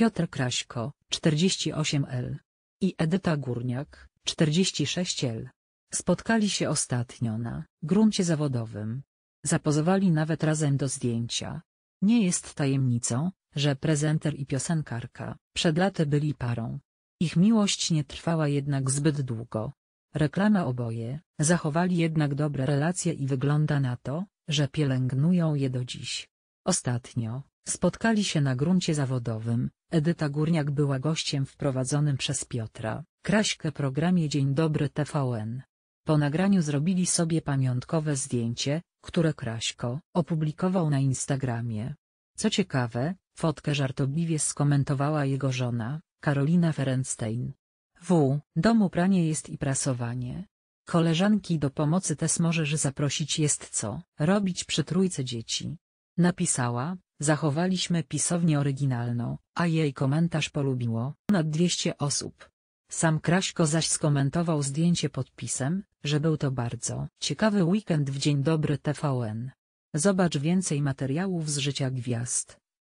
Piotr Kraśko, 48L. I Edyta Górniak, 46L. Spotkali się ostatnio na gruncie zawodowym. Zapozowali nawet razem do zdjęcia. Nie jest tajemnicą, że prezenter i piosenkarka przed laty byli parą. Ich miłość nie trwała jednak zbyt długo. Reklama oboje, zachowali jednak dobre relacje i wygląda na to, że pielęgnują je do dziś. Ostatnio, Spotkali się na gruncie zawodowym, Edyta Górniak była gościem wprowadzonym przez Piotra Kraśkę programie Dzień Dobry TVN. Po nagraniu zrobili sobie pamiątkowe zdjęcie, które Kraśko opublikował na Instagramie. Co ciekawe, fotkę żartobliwie skomentowała jego żona, Karolina Ferenstein. W. Domu pranie jest i prasowanie. Koleżanki do pomocy też możesz zaprosić jest co robić przy trójce dzieci. Napisała, Zachowaliśmy pisownię oryginalną, a jej komentarz polubiło ponad 200 osób. Sam Kraśko zaś skomentował zdjęcie podpisem, że był to bardzo ciekawy weekend w Dzień Dobry TVN. Zobacz więcej materiałów z życia gwiazd.